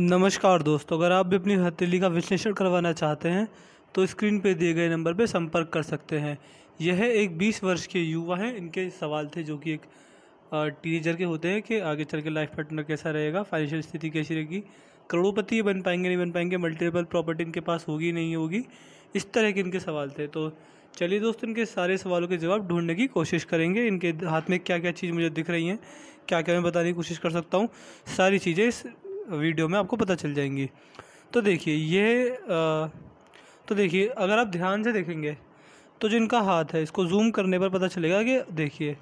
नमस्कार दोस्तों अगर आप भी अपनी हथेली का विश्लेषण करवाना चाहते हैं तो स्क्रीन पर दिए गए नंबर पर संपर्क कर सकते हैं यह एक 20 वर्ष के युवा हैं इनके सवाल थे जो कि एक टीनेजर के होते हैं कि आगे चल के लाइफ पार्टनर कैसा रहेगा फाइनेंशियल स्थिति कैसी रहेगी करोड़पति बन पाएंगे नहीं बन पाएंगे मल्टीपल प्रॉपर्टी इनके पास होगी नहीं होगी इस तरह के इनके सवाल थे तो चलिए दोस्तों इनके सारे सवालों के जवाब ढूंढने की कोशिश करेंगे इनके हाथ में क्या क्या चीज़ मुझे दिख रही हैं क्या क्या मैं बताने की कोशिश कर सकता हूँ सारी चीज़ें इस वीडियो में आपको पता चल जाएंगी तो देखिए ये आ, तो देखिए अगर आप ध्यान से देखेंगे तो जो इनका हाथ है इसको जूम करने पर पता चलेगा कि देखिए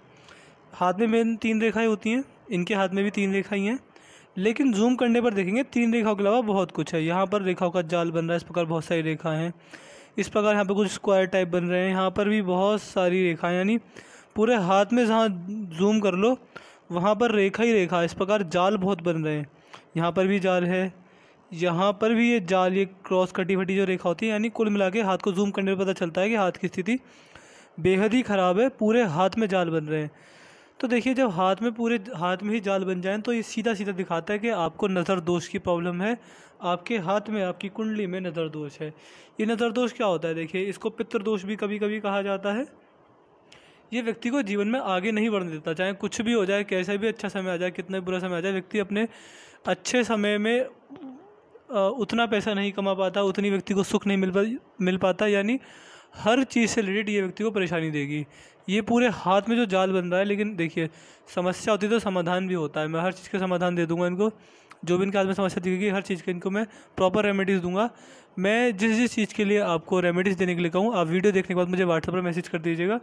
हाथ में मेन तीन रेखाएं होती हैं इनके हाथ में भी तीन रेखाएं हैं लेकिन जूम करने पर देखेंगे तीन रेखाओं के अलावा बहुत कुछ है यहाँ पर रेखाओं का जाल बन रहा है इस प्रकार बहुत सारी रेखाएं हैं इस प्रकार यहाँ पर कुछ स्क्वायर टाइप बन रहे हैं यहाँ पर भी बहुत सारी रेखाएँ यानी पूरे हाथ में जहाँ जूम कर लो वहाँ पर रेखा ही रेखा इस प्रकार जाल बहुत बन रहे हैं यहाँ पर भी जाल है यहाँ पर भी ये जाल ये क्रॉस कटी फटी जो रेखा होती है यानी कुल मिला के हाथ को जूम करने पर पता चलता है कि हाथ की स्थिति बेहद ही ख़राब है पूरे हाथ में जाल बन रहे हैं तो देखिए जब हाथ में पूरे हाथ में ही जाल बन जाए तो ये सीधा सीधा दिखाता है कि आपको नज़र दोष की प्रॉब्लम है आपके हाथ में आपकी कुंडली में नज़र दोष है ये नज़र दोष क्या होता है देखिए इसको पितृदोष भी कभी कभी कहा जाता है ये व्यक्ति को जीवन में आगे नहीं बढ़ने देता चाहे कुछ भी हो जाए कैसे भी अच्छा समय आ जाए कितना बुरा समय आ जाए व्यक्ति अपने अच्छे समय में उतना पैसा नहीं कमा पाता उतनी व्यक्ति को सुख नहीं मिल पा मिल पाता यानी हर चीज़ से रिलेटेड ये व्यक्ति को परेशानी देगी ये पूरे हाथ में जो जाल बन रहा है लेकिन देखिए समस्या होती है तो समाधान भी होता है मैं हर चीज़ का समाधान दे दूंगा इनको जो भी इनके हाथ में समस्या दिखेगी हर चीज़ के इनको मैं प्रॉपर रेमेडीज़ दूंगा मैं जिस जिस चीज़ के लिए आपको रेमेडीज़ देने के लिए कहूँ आप वीडियो देखने के बाद मुझे व्हाट्सअप पर मैसेज कर दीजिएगा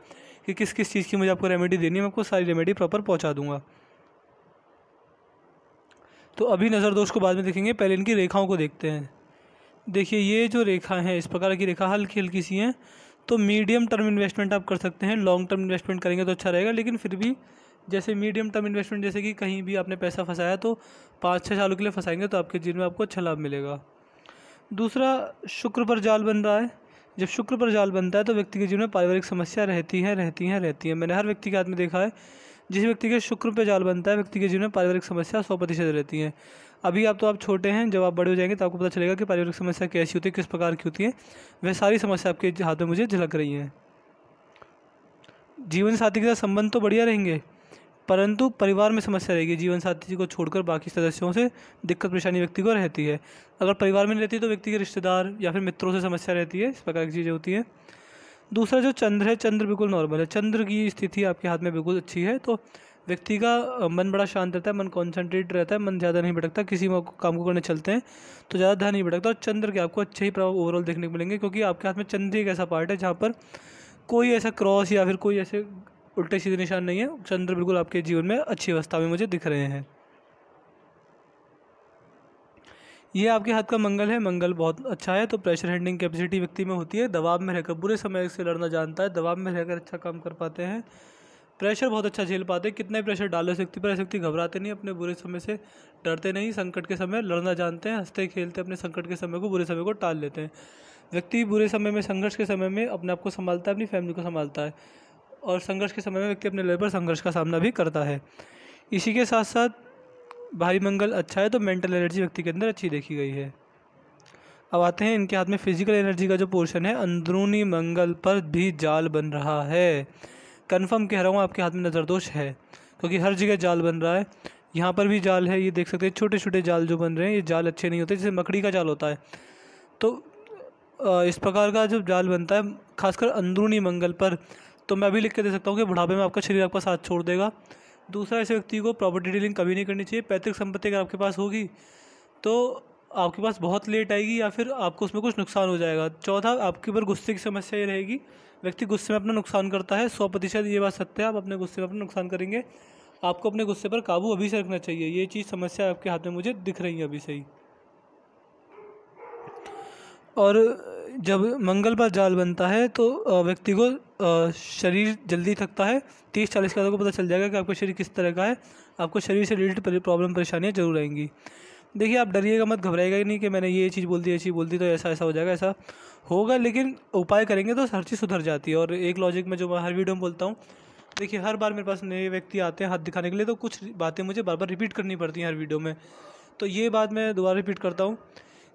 कि किस किस चीज़ की मुझे आपको रेमेडी देनी है मैं आपको सारी रेमेडी प्रॉपर पहुँचा दूँगा तो अभी नज़र दोष को बाद में देखेंगे पहले इनकी रेखाओं को देखते हैं देखिए ये जो रेखा है इस प्रकार की रेखा हल्की हल्की सी हैं तो मीडियम टर्म इन्वेस्टमेंट आप कर सकते हैं लॉन्ग टर्म इन्वेस्टमेंट करेंगे तो अच्छा रहेगा लेकिन फिर भी जैसे मीडियम टर्म इन्वेस्टमेंट जैसे कि कहीं भी आपने पैसा फंसाया तो पाँच छः सालों के लिए फंसाएंगे तो आपके जीवन में आपको अच्छा लाभ मिलेगा दूसरा शुक्र पर जाल बन रहा है जब शुक्र पर जाल बनता है तो व्यक्ति के जीवन में पारिवारिक समस्या रहती है रहती हैं रहती हैं मैंने हर व्यक्ति के हाथ में देखा है जिस व्यक्ति के शुक्र पर जाल बनता है व्यक्ति के जीवन में पारिवारिक समस्या सौ प्रतिशत रहती हैं अभी आप तो आप छोटे हैं जब आप बड़े हो जाएंगे तो आपको पता चलेगा कि पारिवारिक समस्या कैसी होती है किस प्रकार की होती है वह सारी समस्या आपके हाथ में मुझे झलक रही हैं जीवन साथी के साथ संबंध तो बढ़िया रहेंगे परंतु परिवार में समस्या रहेगी जीवन साथी को छोड़कर बाकी सदस्यों से दिक्कत परेशानी व्यक्ति को रहती है अगर परिवार में रहती है तो व्यक्ति के रिश्तेदार या फिर मित्रों से समस्या रहती है इस प्रकार की चीज़ें होती हैं दूसरा जो चंद्र है चंद्र बिल्कुल नॉर्मल है चंद्र की स्थिति आपके हाथ में बिल्कुल अच्छी है तो व्यक्ति का मन बड़ा शांत रहता है मन कॉन्सेंट्रेट रहता है मन ज़्यादा नहीं भटकता किसी काम को करने चलते हैं तो ज़्यादा ध्यान नहीं भटकता और चंद्र के आपको अच्छे ही प्रभाव ओवरऑल देखने को मिलेंगे क्योंकि आपके हाथ में चंद्र एक ऐसा पार्ट है जहाँ पर कोई ऐसा क्रॉस या फिर कोई ऐसे उल्टे सीधे निशान नहीं है चंद्र बिल्कुल आपके जीवन में अच्छी अवस्था में मुझे दिख रहे हैं ये आपके हाथ का मंगल है मंगल बहुत अच्छा है तो प्रेशर हैंडलिंग कैपेसिटी व्यक्ति में होती है दबाव में रहकर बुरे समय से लड़ना जानता है दबाव में रहकर अच्छा काम कर पाते हैं प्रेशर बहुत अच्छा झेल पाते हैं कितने प्रेशर डाले व्यक्ति पर व्यक्ति घबराते नहीं अपने बुरे समय से डरते नहीं संकट के समय लड़ना जानते हैं हंसते खेलते अपने संकट के समय को बुरे समय को टाल लेते हैं व्यक्ति बुरे समय में संघर्ष के समय में अपने आप को संभालता है अपनी फैमिली को संभालता है और संघर्ष के समय में व्यक्ति अपने लेवल पर संघर्ष का सामना भी करता है इसी के साथ साथ भारी मंगल अच्छा है तो मेंटल एनर्जी व्यक्ति के अंदर अच्छी देखी गई है अब आते हैं इनके हाथ में फिजिकल एनर्जी का जो पोर्शन है अंदरूनी मंगल पर भी जाल बन रहा है कन्फर्म कह रहा हूँ आपके हाथ में नज़र दोष है क्योंकि हर जगह जाल बन रहा है यहाँ पर भी जाल है ये देख सकते हैं छोटे छोटे जाल जो बन रहे हैं ये जाल अच्छे नहीं होते जैसे मकड़ी का जाल होता है तो इस प्रकार का जो जाल बनता है खासकर अंदरूनी मंगल पर तो मैं भी लिख के दे सकता हूँ कि बुढ़ापे में आपका शरीर आपका साथ छोड़ देगा दूसरा ऐसे व्यक्ति को प्रॉपर्टी डीलिंग कभी नहीं करनी चाहिए पैतृक संपत्ति अगर आपके पास होगी तो आपके पास बहुत लेट आएगी या फिर आपको उसमें कुछ नुकसान हो जाएगा चौथा आपके ऊपर गुस्से की समस्या ये रहेगी व्यक्ति गुस्से में अपना नुकसान करता है सौ प्रतिशत ये बात सत्य है आप अपने गुस्से में अपना नुकसान करेंगे आपको अपने गुस्से पर काबू अभी से रखना चाहिए ये चीज़ समस्या आपके हाथ में मुझे दिख रही है अभी से ही और जब मंगल पर जाल बनता है तो व्यक्ति को शरीर जल्दी थकता है तीस चालीस का तो पता चल जाएगा कि आपका शरीर किस तरह का है आपको शरीर से रिलेटेड प्रॉब्लम परेशानियाँ जरूर आएंगी देखिए आप डरिएगा मत घबराएगा ही नहीं कि मैंने ये चीज़ बोल दी ये चीज़ बोल दी तो ऐसा ऐसा हो जाएगा ऐसा होगा लेकिन उपाय करेंगे तो हर चीज़ सुधर जाती है और एक लॉजिक में जो मैं हर वीडियो में बोलता हूँ देखिए हर बार मेरे पास नए व्यक्ति आते हैं हाथ दिखाने के लिए तो कुछ बातें मुझे बार बार रिपीट करनी पड़ती हैं हर वीडियो में तो ये बात मैं दोबारा रिपीट करता हूँ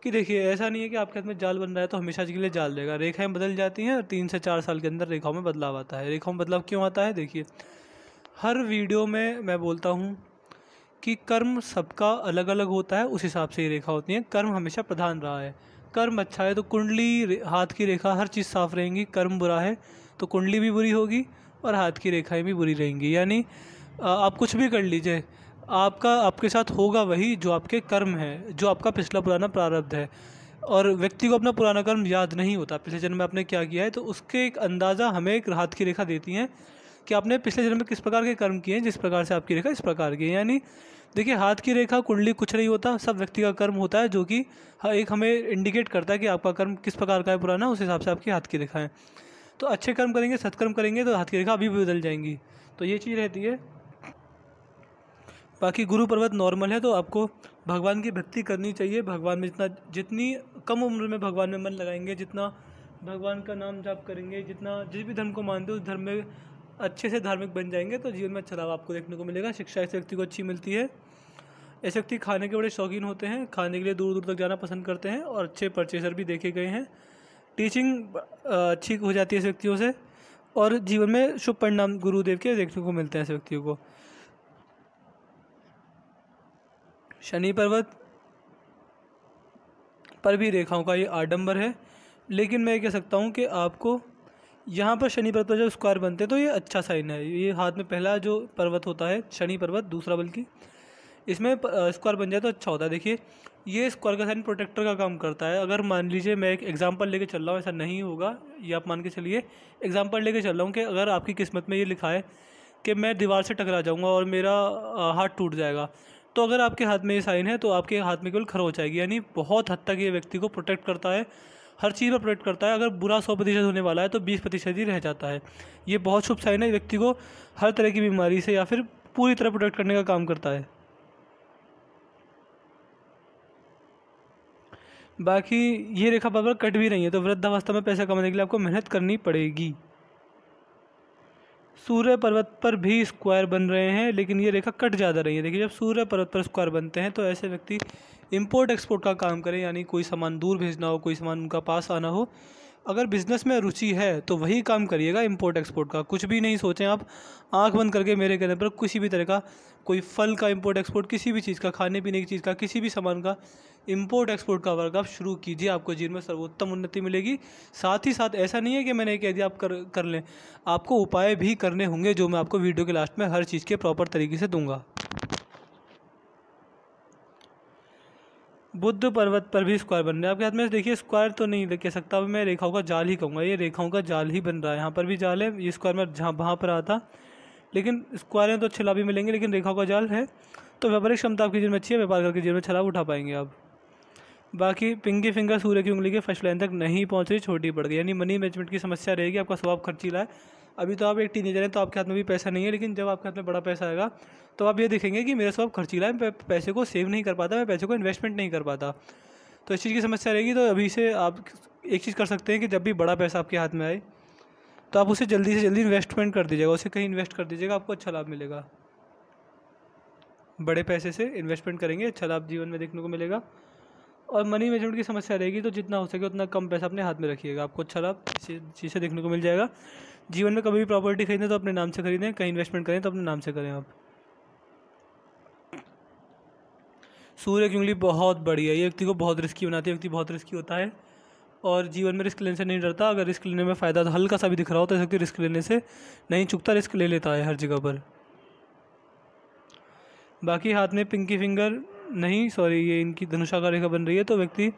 कि देखिए ऐसा नहीं है कि आपके हाथ में जाल बन रहा है तो हमेशा के लिए जाल रहेगा रेखाएं बदल जाती हैं और तीन से चार साल के अंदर रेखाओं में बदलाव आता है रेखाओं में बदलाव क्यों आता है देखिए हर वीडियो में मैं बोलता हूँ कि कर्म सबका अलग अलग होता है उस हिसाब से ही रेखा होती है कर्म हमेशा प्रधान रहा है कर्म अच्छा है तो कुंडली हाथ की रेखा हर चीज़ साफ रहेंगी कर्म बुरा है तो कुंडली भी बुरी होगी और हाथ की रेखाएं भी बुरी रहेंगी यानी आप कुछ भी कर लीजिए आपका आपके साथ होगा वही जो आपके कर्म है जो आपका पिछला पुराना प्रारब्ध है और व्यक्ति को अपना पुराना कर्म याद नहीं होता पिछले जन्म में आपने क्या किया है तो उसके एक अंदाज़ा हमें एक राहत की रेखा देती हैं कि आपने पिछले जन्म में किस प्रकार के कर्म किए हैं जिस प्रकार से आपकी रेखा इस प्रकार की है यानी देखिए हाथ की रेखा कुंडली कुछ नहीं होता सब व्यक्ति का कर्म होता है जो कि एक हमें इंडिकेट करता है कि आपका कर्म किस प्रकार का है पुराना उस हिसाब से आपकी हाथ की रेखा है तो अच्छे कर्म करेंगे सत्कर्म करेंगे तो हाथ की रेखा अभी भी बदल जाएंगी तो ये चीज़ रहती है बाकी गुरु पर्वत नॉर्मल है तो आपको भगवान की भक्ति करनी चाहिए भगवान में जितना जितनी कम उम्र में भगवान में मन लगाएंगे जितना भगवान का नाम जाप करेंगे जितना जिस भी धर्म को मानते हो उस धर्म में अच्छे से धार्मिक बन जाएंगे तो जीवन में अच्छा लाभ आपको देखने को मिलेगा शिक्षा इस व्यक्ति को अच्छी मिलती है ऐसे व्यक्ति खाने के बड़े शौकीन होते हैं खाने के लिए दूर दूर तक जाना पसंद करते हैं और अच्छे परचेसर भी देखे गए हैं टीचिंग अच्छी हो जाती है इस व्यक्तियों से और जीवन में शुभ परिणाम गुरुदेव के देखने को मिलते हैं ऐसे व्यक्तियों को शनि पर्वत पर भी रेखाओं का ये आडम्बर है लेकिन मैं कह सकता हूँ कि आपको यहाँ पर शनि पर्वत जब स्क्वायर बनते हैं तो ये अच्छा साइन है ये हाथ में पहला जो पर्वत होता है शनि पर्वत दूसरा बल्कि इसमें स्क्वायर बन जाए तो अच्छा होता है देखिए ये स्क्वायर का साइन प्रोटेक्टर का काम करता है अगर मान लीजिए मैं एक एग्जाम्पल लेके चल रहा हूँ ऐसा नहीं होगा ये आप मान के चलिए एग्जाम्पल लेके चल रहा हूँ कि अगर आपकी किस्मत में ये लिखा है कि मैं दीवार से टकरा जाऊँगा और मेरा हाथ टूट जाएगा तो अगर आपके हाथ में ये साइन है तो आपके हाथ में केवल खरोच आएगी यानी बहुत हद तक ये व्यक्ति को प्रोटेक्ट करता है हर चीज़ पर प्रोटेक्ट करता है अगर बुरा सौ प्रतिशत होने वाला है तो बीस प्रतिशत ही रह जाता है ये बहुत शुभ साइन है व्यक्ति को हर तरह की बीमारी से या फिर पूरी तरह प्रोटेक्ट करने का काम करता है बाकी ये रेखा बार कट भी नहीं है तो वृद्धावस्था में पैसा कमाने के लिए आपको मेहनत करनी पड़ेगी सूर्य पर्वत पर भी स्क्वायर बन रहे हैं लेकिन ये रेखा कट ज़्यादा रही है देखिए जब सूर्य पर्वत पर स्क्वायर बनते हैं तो ऐसे व्यक्ति इम्पोर्ट एक्सपोर्ट का काम करें यानी कोई सामान दूर भेजना हो कोई सामान उनका पास आना हो अगर बिज़नेस में रुचि है तो वही काम करिएगा इम्पोर्ट एक्सपोर्ट का कुछ भी नहीं सोचें आप आंख बंद करके मेरे कहने पर किसी भी तरह का कोई फल का इम्पोर्ट एक्सपोर्ट किसी भी चीज़ का खाने पीने की चीज़ का किसी भी सामान का इम्पोर्ट एक्सपोर्ट का वर्क आप शुरू कीजिए आपको जीवन में सर्वोत्तम उन्नति मिलेगी साथ ही साथ ऐसा नहीं है कि मैंने कह दिया आप कर कर लें आपको उपाय भी करने होंगे जो मैं आपको वीडियो के लास्ट में हर चीज़ के प्रॉपर तरीके से दूंगा बुद्ध पर्वत पर भी स्क्वायर बन रहे हैं आपके हाथ में देखिए स्क्वायर तो नहीं कह सकता मैं रेखाओं का जाल ही कहूँगा ये रेखाओं का जाल ही बन रहा है यहाँ पर भी जाल है ये स्क्वायर में जहाँ वहाँ पर आता लेकिन स्क्वायर में तो छिला भी मिलेंगे लेकिन रेखाओं का जाल है तो व्यापारिक क्षमता आपकी जीवन में अच्छी है व्यापार करके जीवन में छलाव उठा पाएंगे आप बाकी पिंकी फिंगर सूर्य की उंगली के फर्स्ट लाइन तक नहीं पहुंच रही छोटी पड़ गई यानी मनी मैनेजमेंट की समस्या रहेगी आपका स्वभाव खर्चीला है अभी तो आप एक टीनेजर हैं तो आपके हाथ में भी पैसा नहीं है लेकिन जब आपके हाथ में बड़ा पैसा आएगा तो आप ये देखेंगे कि मेरा स्वभाव खर्चीला है मैं पैसे को सेव नहीं कर पाता मैं पैसे को इन्वेस्टमेंट नहीं कर पाता तो इस चीज़ की समस्या रहेगी तो अभी से आप एक चीज़ कर सकते हैं कि जब भी बड़ा पैसा आपके हाथ में आए तो आप उसे जल्दी से जल्दी इन्वेस्टमेंट कर दीजिएगा उसे कहीं इन्वेस्ट कर दीजिएगा आपको अच्छा लाभ मिलेगा बड़े पैसे से इन्वेस्टमेंट करेंगे अच्छा लाभ जीवन में देखने को मिलेगा और मनी मैनेजमेंट की समस्या रहेगी तो जितना हो सके उतना कम पैसा अपने हाथ में रखिएगा आपको अच्छा लाभ चीज़ें देखने को मिल जाएगा जीवन में कभी भी प्रॉपर्टी खरीदें तो अपने नाम से खरीदें कहीं इन्वेस्टमेंट करें तो अपने नाम से करें आप सूर्य की उंगली बहुत बड़ी है ये व्यक्ति को बहुत रिस्की बनाती है व्यक्ति बहुत रिस्की होता है और जीवन में रिस्क लेने से नहीं डरता अगर रिस्क लेने में फ़ायदा तो हल्का सा भी दिख रहा हो तो व्यक्ति रिस्क लेने से नहीं चुकता रिस्क ले लेता है हर जगह पर बाकी हाथ में पिंकी फिंगर नहीं सॉरी ये इनकी धनुषाकार रेखा बन रही है तो व्यक्ति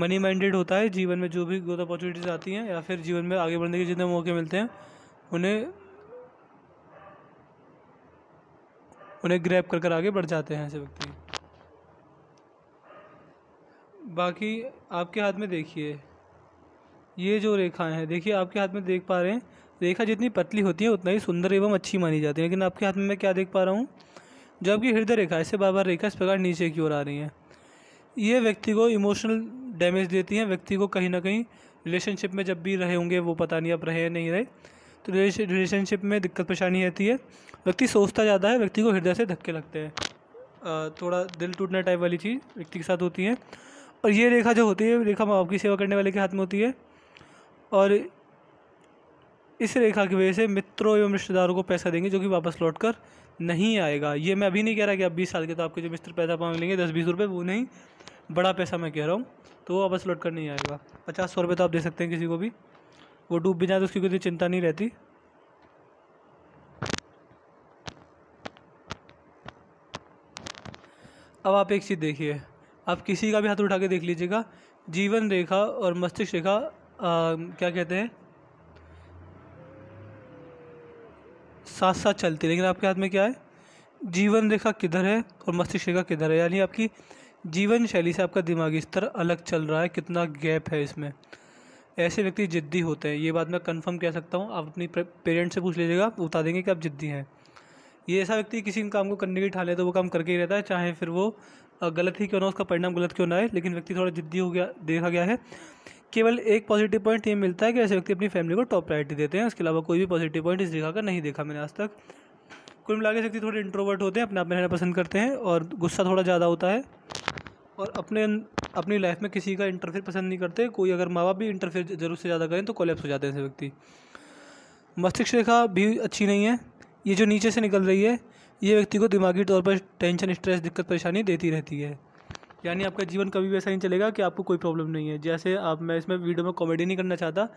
मनी माइंडेड होता है जीवन में जो भी ग्रोथ अपॉर्चुनिटीज़ आती हैं या फिर जीवन में आगे बढ़ने के जितने मौके मिलते हैं उन्हें उन्हें ग्रैप कर कर आगे बढ़ जाते हैं ऐसे व्यक्ति बाकी आपके हाथ में देखिए ये जो रेखाएं हैं देखिए आपके हाथ में देख पा रहे हैं रेखा जितनी पतली होती है उतना ही सुंदर एवं अच्छी मानी जाती है लेकिन आपके हाथ में मैं क्या देख पा रहा हूँ जो आपकी हृदय रेखा ऐसे इससे बार बार रेखा इस प्रकार नीचे की ओर आ रही है ये व्यक्ति को इमोशनल डैमेज देती हैं व्यक्ति को कहीं ना कहीं रिलेशनशिप में जब भी रहे होंगे वो पता नहीं अब रहे या नहीं रहे तो रिलेशनशिप में दिक्कत परेशानी रहती है व्यक्ति सोचता ज़्यादा है व्यक्ति को हृदय से धक्के लगते हैं थोड़ा दिल टूटने टाइप वाली चीज़ व्यक्ति के साथ होती है और ये रेखा जो होती है रेखा माँ बाप की सेवा करने वाले के हाथ में होती है और इस रेखा की वजह से मित्रों एवं रिश्तेदारों को पैसा देंगे जो कि वापस लौट कर नहीं आएगा ये मैं अभी नहीं कह रहा कि आप बीस साल के तो आपके जो मिस्त्र पैसा पाँव लेंगे दस बीस रुपये वो नहीं बड़ा पैसा मैं कह रहा हूँ तो वो वापस लौट कर नहीं आएगा पचास सौ रुपये तो आप दे सकते हैं किसी को भी वो डूब भी जाए तो उसकी कोई चिंता नहीं रहती अब आप एक चीज़ देखिए आप किसी का भी हाथ उठा के देख लीजिएगा जीवन रेखा और मस्तिष्क रेखा आ, क्या कहते हैं साथ साथ चलती है लेकिन आपके हाथ में क्या है जीवन रेखा किधर है और मस्तिष्क रेखा किधर है यानी आपकी जीवन शैली से आपका दिमागी स्तर अलग चल रहा है कितना गैप है इसमें ऐसे व्यक्ति ज़िद्दी होते हैं ये बात मैं कंफर्म कह सकता हूँ आप अपनी पेरेंट्स से पूछ लीजिएगा आप बता देंगे कि आप ज़िद्दी हैं ये ऐसा व्यक्ति किसी काम को करने की ठाने तो वो काम करके ही रहता है चाहे फिर वो गलत ही क्यों ना उसका परिणाम गलत क्यों ना आए लेकिन व्यक्ति थोड़ा ज़िद्दी हो गया देखा गया है केवल एक पॉजिटिव पॉइंट ये मिलता है कि ऐसे व्यक्ति अपनी फैमिली को टॉप प्रायोरिटी देते हैं उसके अलावा कोई भी पॉजिटिव पॉइंट इस जगह का नहीं देखा मैंने आज तक कुल मिला के व्यक्ति थोड़े इंट्रोवर्ट होते हैं अपने आप में रहना पसंद करते हैं और गुस्सा थोड़ा ज़्यादा होता है और अपने अं, अपनी लाइफ में किसी का इंटरफेयर पसंद नहीं करते कोई अगर माँ बाप भी इंटरफेयर जरूर से ज़्यादा करें तो कोलेप्स हो जाते हैं ऐसे व्यक्ति मस्तिष्क रेखा भी अच्छी नहीं है ये जो नीचे से निकल रही है ये व्यक्ति को दिमागी तौर पर टेंशन स्ट्रेस दिक्कत परेशानी देती रहती है यानी आपका जीवन कभी भी ऐसा नहीं चलेगा कि आपको कोई प्रॉब्लम नहीं है जैसे आप मैं इसमें वीडियो में कॉमेडी नहीं करना चाहता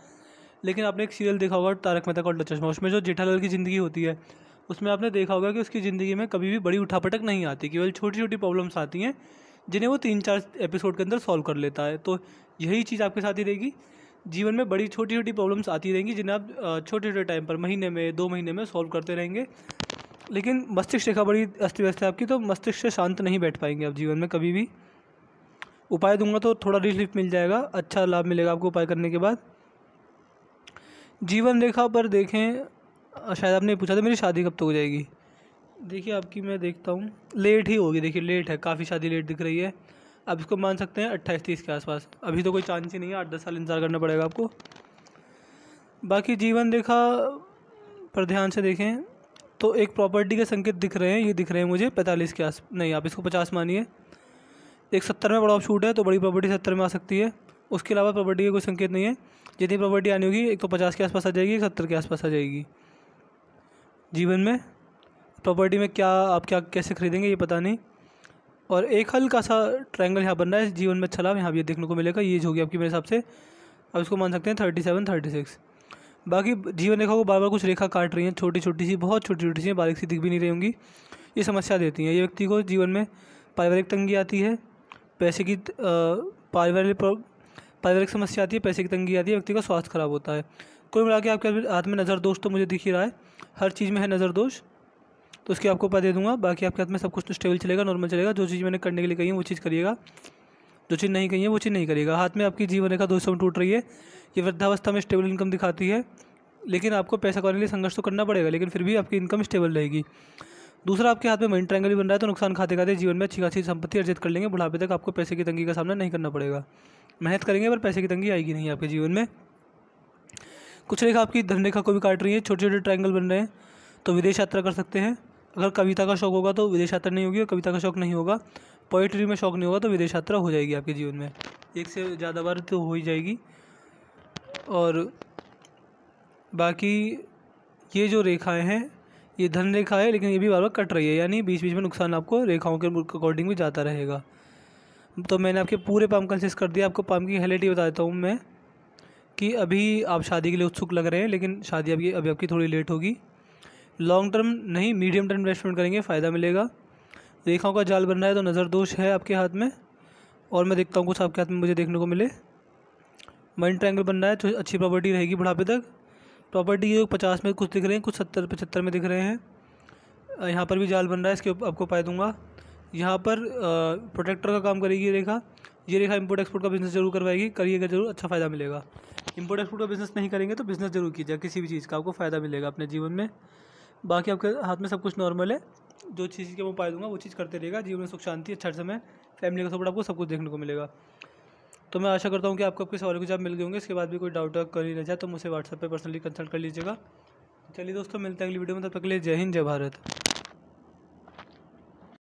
लेकिन आपने एक सीरियल देखा होगा तारक मेहता का उल्टा चश्मा उसमें जो जेठालाल की ज़िंदगी होती है उसमें आपने देखा होगा कि उसकी ज़िंदगी में कभी भी बड़ी उठापटक नहीं आती केवल छोटी छोटी प्रॉब्लम्स आती हैं जिन्हें वो तीन चार एपिसोड के अंदर सॉल्व कर लेता है तो यही चीज़ आपके साथ ही रहेगी जीवन में बड़ी छोटी छोटी प्रॉब्लम्स आती रहेंगी जिन्हें आप छोटे छोटे टाइम पर महीने में दो महीने में सॉल्व करते रहेंगे लेकिन मस्तिष्क रेखा बड़ी अस्त व्यस्त है आपकी तो मस्तिष्क से शांत नहीं बैठ पाएंगे आप जीवन में कभी भी उपाय दूंगा तो थोड़ा रिलीफ मिल जाएगा अच्छा लाभ मिलेगा आपको उपाय करने के बाद जीवन रेखा पर देखें शायद आपने पूछा था मेरी शादी कब तक तो हो जाएगी देखिए आपकी मैं देखता हूँ लेट ही होगी देखिए लेट है काफ़ी शादी लेट दिख रही है आप इसको मान सकते हैं अट्ठाईस तीस के आसपास अभी तो कोई चांस ही नहीं है आठ दस साल इंतज़ार करना पड़ेगा आपको बाकी जीवन रेखा पर ध्यान से देखें तो एक प्रॉपर्टी के संकेत दिख रहे हैं ये दिख रहे हैं मुझे पैंतालीस के आस नहीं आप इसको पचास मानिए एक सत्तर में बड़ा ऑफ शूट है तो बड़ी प्रॉपर्टी सत्तर में आ सकती है उसके अलावा प्रॉपर्टी के कोई संकेत नहीं है जितनी प्रॉपर्टी आनी होगी एक तो पचास के आसपास आ जाएगी एक सत्तर के आसपास आ जाएगी जीवन में प्रॉपर्टी में क्या आप क्या कैसे खरीदेंगे ये पता नहीं और एक हल्का सा ट्रायंगल यहाँ बन रहा है जीवन में अच्छा लाभ यहाँ भी देखने को मिलेगा ये होगी आपकी मेरे हिसाब से अब इसको मान सकते हैं थर्टी सेवन थर्टी सिक्स बाकी जीवन रेखा को बार बार कुछ रेखा काट रही हैं छोटी छोटी सी बहुत छोटी छोटी सी बारीक सी दिख भी नहीं रही होंगी ये समस्या देती हैं ये व्यक्ति को जीवन में पारिवारिक तंगी आती है पैसे की पारिवारिक पारिवारिक समस्या आती है पैसे की तंगी आती है व्यक्ति का स्वास्थ्य खराब होता है कुल मिला के आपके हाथ में नज़र दोष तो मुझे दिख ही रहा है हर चीज़ में है नज़र दोष तो उसकी आपको पता दे दूंगा बाकी आपके हाथ में सब कुछ तो स्टेबल चलेगा नॉर्मल चलेगा जो चीज़ मैंने करने के लिए कही है वो चीज़ करिएगा जो चीज़ नहीं कही है वो चीज़ नहीं करिएगा हाथ में आपकी जीवन रेखा दो टूट रही है ये वृद्धावस्था में स्टेबल इनकम दिखाती है लेकिन आपको पैसा कमाने के लिए संघर्ष तो करना पड़ेगा लेकिन फिर भी आपकी इनकम स्टेबल रहेगी दूसरा आपके हाथ में मनी ट्रैंगल भी बन रहा है तो नुकसान खाते खाते जीवन में अच्छी खासी संपत्ति अर्जित कर लेंगे बुढ़ापे तक आपको पैसे की तंगी का सामना नहीं करना पड़ेगा मेहनत करेंगे पर पैसे की तंगी आएगी नहीं आपके जीवन में कुछ रेखा आपकी धन रेखा को भी काट रही है छोटे छोटे ट्राइंगल बन रहे हैं तो विदेश यात्रा कर सकते हैं अगर कविता का शौक होगा तो विदेश यात्रा नहीं होगी और कविता का शौक नहीं होगा पोइट्री में शौक नहीं होगा तो विदेश यात्रा हो जाएगी आपके जीवन में एक से ज़्यादा बार तो हो ही जाएगी और बाकी ये जो रेखाएं हैं ये धन रेखा है लेकिन ये भी बार बार कट रही है यानी बीच बीच में नुकसान आपको रेखाओं के अकॉर्डिंग भी जाता रहेगा तो मैंने आपके पूरे पाम कंसिस्ट कर दिया आपको पाम की हेलिटी बता देता हूँ मैं कि अभी आप शादी के लिए उत्सुक लग रहे हैं लेकिन शादी आपकी अभी आपकी थोड़ी लेट होगी लॉन्ग टर्म नहीं मीडियम टर्म इन्वेस्टमेंट करेंगे फ़ायदा मिलेगा रेखाओं का जाल बन रहा है तो नज़र दोष है आपके हाथ में और मैं देखता हूँ कुछ आपके हाथ में मुझे देखने को मिले माइंड ट्रैंगल बन रहा है तो अच्छी प्रॉपर्टी रहेगी बुढ़ापे तक प्रॉपर्टी के पचास में कुछ दिख रहे हैं कुछ सत्तर पचहत्तर में दिख रहे हैं यहाँ पर भी जाल बन रहा है इसके आपको पाए दूंगा यहाँ पर प्रोटेक्टर का काम करेगी ये रेखा ये रेखा इम्पोर्ट एक्सपोर्ट का बिज़नेस जरूर करवाएगी करिएगा जरूर अच्छा फ़ायदा मिलेगा इम्पोर्ट एक्सपोर्ट का बिज़नेस नहीं करेंगे तो बिज़नेस जरूर कीजिएगा किसी भी चीज़ का आपको फ़ायदा मिलेगा अपने जीवन में बाकी आपके हाथ में सब कुछ नॉर्मल है जो चीज़ के मैं पाए दूंगा वो चीज़ करते रहेगा जीवन में सुख शांति अच्छा समय फैमिली का सपोर्ट आपको सब कुछ देखने को मिलेगा तो मैं आशा करता हूँ कि आपको आपके सवाल के जवाब मिल गए होंगे इसके बाद भी कोई डाउट कर ही रह जाए तो मुझे व्हाट्सएप पर पर्सनली कंसल्ट कर लीजिएगा चलिए दोस्तों मिलते हैं अगली वीडियो में तब तक के लिए जय हिंद जय भारत